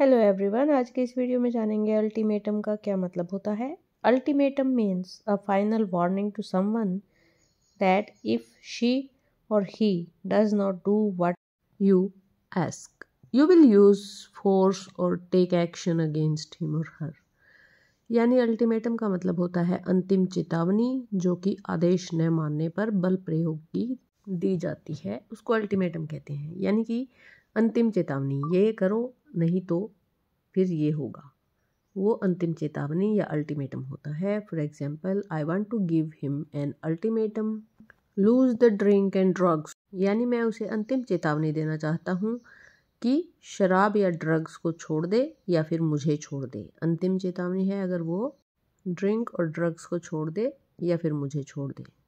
hello everyone आज के इस वीडियो में जानेंगे अल्टीमेटम का क्या मतलब होता है ultimatum means a final warning to someone that if she or he does not do what you ask you will use force or take action against him or her यानी ultimatum का मतलब होता है अंतिम चेतावनी जो कि आदेश न मानने पर बल प्रयोग की दी जाती है उसको अल्टीमेटम कहते हैं यानी कि अंतिम चेतावनी ये करो नहीं तो फिर ये होगा वो अंतिम चेतावनी या अल्टीमेटम होता है for example I want to give him an ultimatum lose the drink and drugs यानी मैं उसे अंतिम चेतावनी देना चाहता हूँ कि शराब या ड्रग्स को छोड़ दे या फिर मुझे छोड़ दे अंतिम चेतावनी है अगर वो ड्रिंक और ड्रग्स को छोड़ दे या फिर मुझे छोड़ दे